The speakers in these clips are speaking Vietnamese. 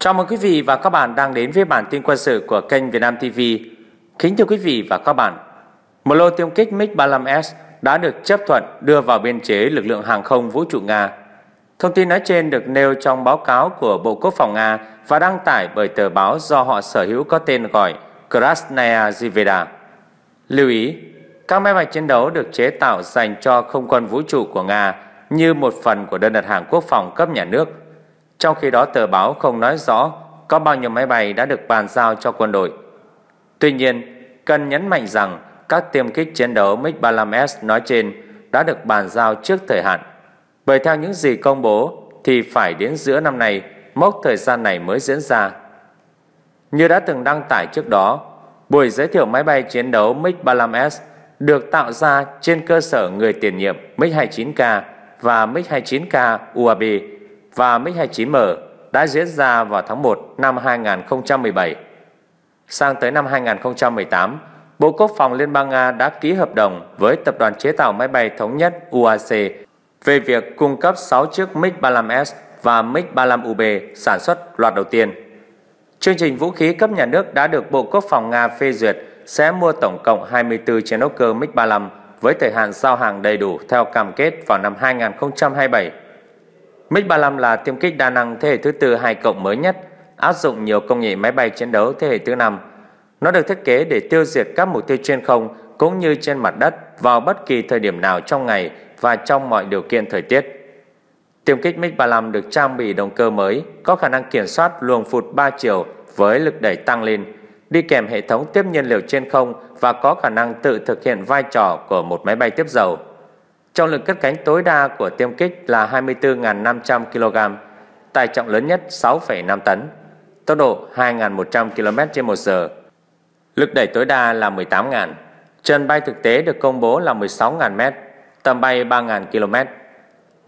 Chào mừng quý vị và các bạn đang đến với bản tin quân sự của kênh Việt Nam TV. Kính thưa quý vị và các bạn, một lô tiêm kích MiG-35S đã được chấp thuận đưa vào biên chế lực lượng hàng không vũ trụ Nga. Thông tin nói trên được nêu trong báo cáo của Bộ Quốc phòng Nga và đăng tải bởi tờ báo do họ sở hữu có tên gọi Krasnaya Zvezda. Lưu ý, các máy bay chiến đấu được chế tạo dành cho không quân vũ trụ của Nga như một phần của đơn đặt hàng quốc phòng cấp nhà nước trong khi đó tờ báo không nói rõ có bao nhiêu máy bay đã được bàn giao cho quân đội. Tuy nhiên, cần nhấn mạnh rằng các tiêm kích chiến đấu MiG-35S nói trên đã được bàn giao trước thời hạn. Bởi theo những gì công bố thì phải đến giữa năm nay mốc thời gian này mới diễn ra. Như đã từng đăng tải trước đó, buổi giới thiệu máy bay chiến đấu MiG-35S được tạo ra trên cơ sở người tiền nhiệm MiG-29K và MiG-29K UAB và MiG-29M đã diễn ra vào tháng 1 năm 2017. Sang tới năm 2018, Bộ Quốc phòng Liên bang Nga đã ký hợp đồng với Tập đoàn Chế tạo Máy bay Thống nhất UAC về việc cung cấp 6 chiếc MiG-35S và MiG-35UB sản xuất loạt đầu tiên. Chương trình vũ khí cấp nhà nước đã được Bộ Quốc phòng Nga phê duyệt sẽ mua tổng cộng 24 chiến đấu cơ MiG-35 với thời hạn giao hàng đầy đủ theo cam kết vào năm 2027. MiG-35 là tiêm kích đa năng thế hệ thứ tư 2 cộng mới nhất, áp dụng nhiều công nghệ máy bay chiến đấu thế hệ thứ năm. Nó được thiết kế để tiêu diệt các mục tiêu trên không cũng như trên mặt đất vào bất kỳ thời điểm nào trong ngày và trong mọi điều kiện thời tiết. Tiêm kích MiG-35 được trang bị động cơ mới có khả năng kiểm soát luồng phụt 3 chiều với lực đẩy tăng lên, đi kèm hệ thống tiếp nhiên liệu trên không và có khả năng tự thực hiện vai trò của một máy bay tiếp dầu. Trọng lực cất cánh tối đa của tiêm kích là 24.500 kg, tải trọng lớn nhất 6,5 tấn, tốc độ 2.100 km h lực đẩy tối đa là 18.000. Trần bay thực tế được công bố là 16.000 m, tầm bay 3.000 km.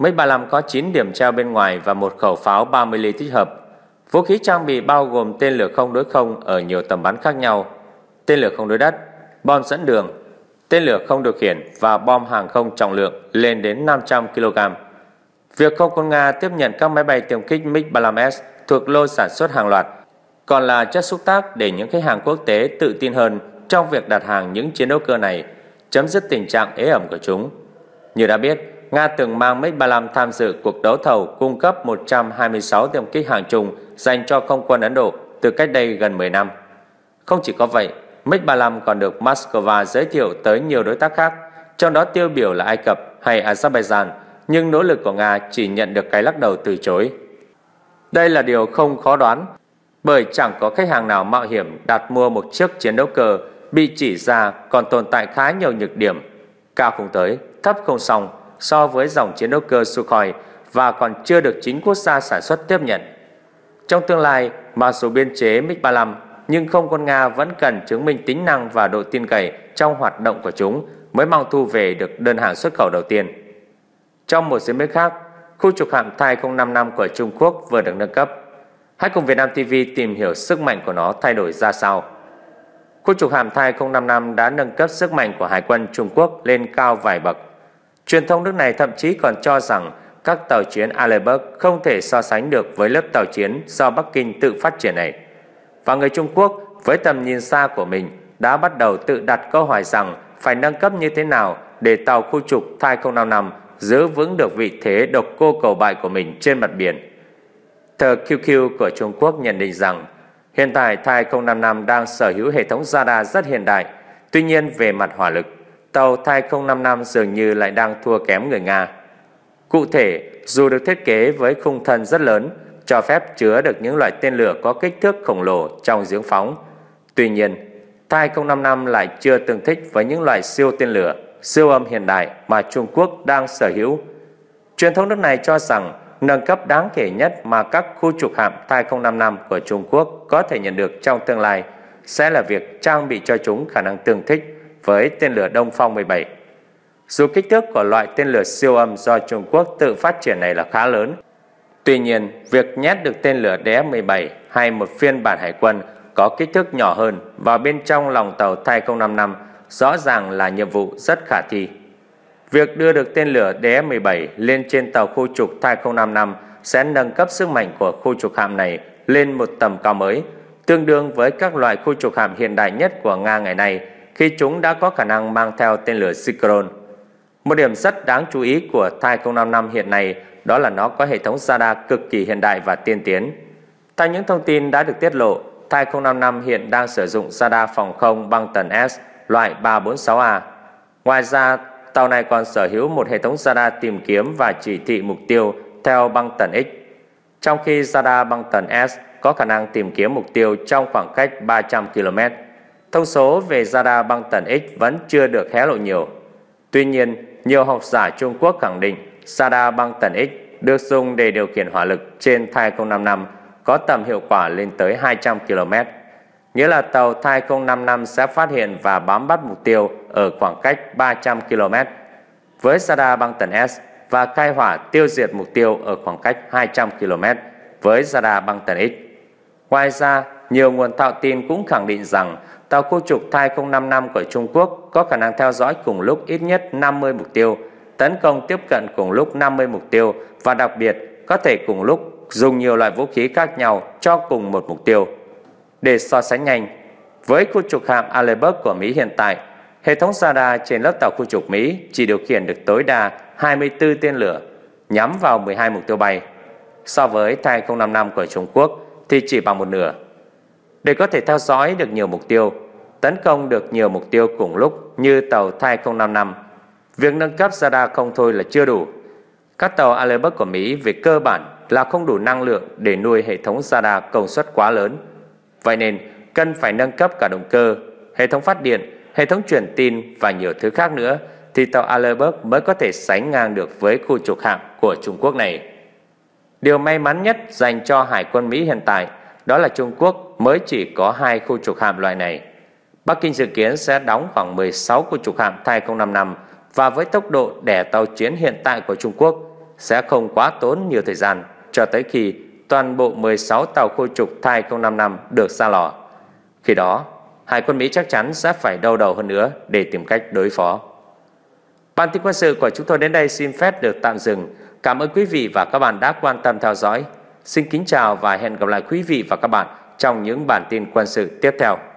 MiG-35 có 9 điểm treo bên ngoài và một khẩu pháo 30 mm. tích hợp. Vũ khí trang bị bao gồm tên lửa không đối không ở nhiều tầm bắn khác nhau, tên lửa không đối đất, bom dẫn đường, tên lửa không điều khiển và bom hàng không trọng lượng lên đến 500 kg. Việc không quân Nga tiếp nhận các máy bay tiêm kích MiG-35S thuộc lô sản xuất hàng loạt, còn là chất xúc tác để những khách hàng quốc tế tự tin hơn trong việc đặt hàng những chiến đấu cơ này, chấm dứt tình trạng ế ẩm của chúng. Như đã biết, Nga từng mang MiG-35 tham dự cuộc đấu thầu cung cấp 126 tiêm kích hàng trùng dành cho không quân Ấn Độ từ cách đây gần 10 năm. Không chỉ có vậy, MiG-35 còn được Moscow giới thiệu tới nhiều đối tác khác, trong đó tiêu biểu là Ai Cập hay Azerbaijan, nhưng nỗ lực của Nga chỉ nhận được cái lắc đầu từ chối. Đây là điều không khó đoán, bởi chẳng có khách hàng nào mạo hiểm đặt mua một chiếc chiến đấu cơ bị chỉ ra còn tồn tại khá nhiều nhược điểm, cao không tới, thấp không xong so với dòng chiến đấu cơ Sukhoi và còn chưa được chính quốc gia sản xuất tiếp nhận. Trong tương lai, mà số biên chế MiG-35 nhưng không quân Nga vẫn cần chứng minh tính năng và độ tin cậy trong hoạt động của chúng mới mong thu về được đơn hàng xuất khẩu đầu tiên. Trong một diễn biến khác, khu trục hạm thai 055 của Trung Quốc vừa được nâng cấp. Hãy cùng Việt Nam TV tìm hiểu sức mạnh của nó thay đổi ra sao. Khu trục hạm thai 055 đã nâng cấp sức mạnh của Hải quân Trung Quốc lên cao vài bậc. Truyền thông nước này thậm chí còn cho rằng các tàu chiến Aleberg không thể so sánh được với lớp tàu chiến do Bắc Kinh tự phát triển này và người Trung Quốc với tầm nhìn xa của mình đã bắt đầu tự đặt câu hỏi rằng phải nâng cấp như thế nào để tàu khu trục Thai 055 giữ vững được vị thế độc cô cầu bại của mình trên mặt biển. Tờ QQ của Trung Quốc nhận định rằng hiện tại Thai 055 đang sở hữu hệ thống radar rất hiện đại, tuy nhiên về mặt hỏa lực, tàu Thai 055 dường như lại đang thua kém người Nga. Cụ thể, dù được thiết kế với khung thân rất lớn, cho phép chứa được những loại tên lửa có kích thước khổng lồ trong giếng phóng. Tuy nhiên, Thai-055 lại chưa tương thích với những loại siêu tên lửa, siêu âm hiện đại mà Trung Quốc đang sở hữu. Truyền thông nước này cho rằng nâng cấp đáng kể nhất mà các khu trục hạm Thai-055 của Trung Quốc có thể nhận được trong tương lai sẽ là việc trang bị cho chúng khả năng tương thích với tên lửa Đông Phong 17. Dù kích thước của loại tên lửa siêu âm do Trung Quốc tự phát triển này là khá lớn, Tuy nhiên, việc nhét được tên lửa DS-17 hay một phiên bản hải quân có kích thước nhỏ hơn vào bên trong lòng tàu Thai 055 rõ ràng là nhiệm vụ rất khả thi. Việc đưa được tên lửa DS-17 lên trên tàu khu trục Thai 055 sẽ nâng cấp sức mạnh của khu trục hạm này lên một tầm cao mới, tương đương với các loại khu trục hạm hiện đại nhất của Nga ngày nay khi chúng đã có khả năng mang theo tên lửa Sikron. Một điểm rất đáng chú ý của Thai 055 hiện nay đó là nó có hệ thống radar cực kỳ hiện đại và tiên tiến. Theo những thông tin đã được tiết lộ, Thai 055 hiện đang sử dụng radar phòng không băng tần S loại 346A. Ngoài ra, tàu này còn sở hữu một hệ thống radar tìm kiếm và chỉ thị mục tiêu theo băng tần X. Trong khi radar băng tần S có khả năng tìm kiếm mục tiêu trong khoảng cách 300 km. Thông số về radar băng tần X vẫn chưa được hé lộ nhiều. Tuy nhiên, nhiều học giả Trung Quốc khẳng định Sada băng tần X được dùng để điều khiển hỏa lực trên thai 055 có tầm hiệu quả lên tới 200 km. Nghĩa là tàu thai 055 sẽ phát hiện và bám bắt mục tiêu ở khoảng cách 300 km. Với Sada băng tần S và khai hỏa tiêu diệt mục tiêu ở khoảng cách 200 km với Sada băng tần X. Ngoài ra, nhiều nguồn thạo tin cũng khẳng định rằng tàu khu trục Thai 055 của Trung Quốc có khả năng theo dõi cùng lúc ít nhất 50 mục tiêu tấn công tiếp cận cùng lúc 50 mục tiêu và đặc biệt có thể cùng lúc dùng nhiều loại vũ khí khác nhau cho cùng một mục tiêu. Để so sánh nhanh, với khu trục hạm Aleberg của Mỹ hiện tại, hệ thống radar trên lớp tàu khu trục Mỹ chỉ điều khiển được tối đa 24 tên lửa nhắm vào 12 mục tiêu bay. So với T-055 của Trung Quốc thì chỉ bằng một nửa. Để có thể theo dõi được nhiều mục tiêu, tấn công được nhiều mục tiêu cùng lúc như tàu Thai 055 Việc nâng cấp radar không thôi là chưa đủ. Các tàu Alebert của Mỹ về cơ bản là không đủ năng lượng để nuôi hệ thống radar công suất quá lớn. Vậy nên, cần phải nâng cấp cả động cơ, hệ thống phát điện, hệ thống truyền tin và nhiều thứ khác nữa thì tàu Alebert mới có thể sánh ngang được với khu trục hạm của Trung Quốc này. Điều may mắn nhất dành cho Hải quân Mỹ hiện tại đó là Trung Quốc mới chỉ có hai khu trục hạm loại này. Bắc Kinh dự kiến sẽ đóng khoảng 16 khu trục hạm thai 055 và với tốc độ đẻ tàu chiến hiện tại của Trung Quốc sẽ không quá tốn nhiều thời gian cho tới khi toàn bộ 16 tàu khôi trục thai 055 được xa lò. Khi đó, Hải quân Mỹ chắc chắn sẽ phải đau đầu hơn nữa để tìm cách đối phó. Bản tin quân sự của chúng tôi đến đây xin phép được tạm dừng. Cảm ơn quý vị và các bạn đã quan tâm theo dõi. Xin kính chào và hẹn gặp lại quý vị và các bạn trong những bản tin quân sự tiếp theo.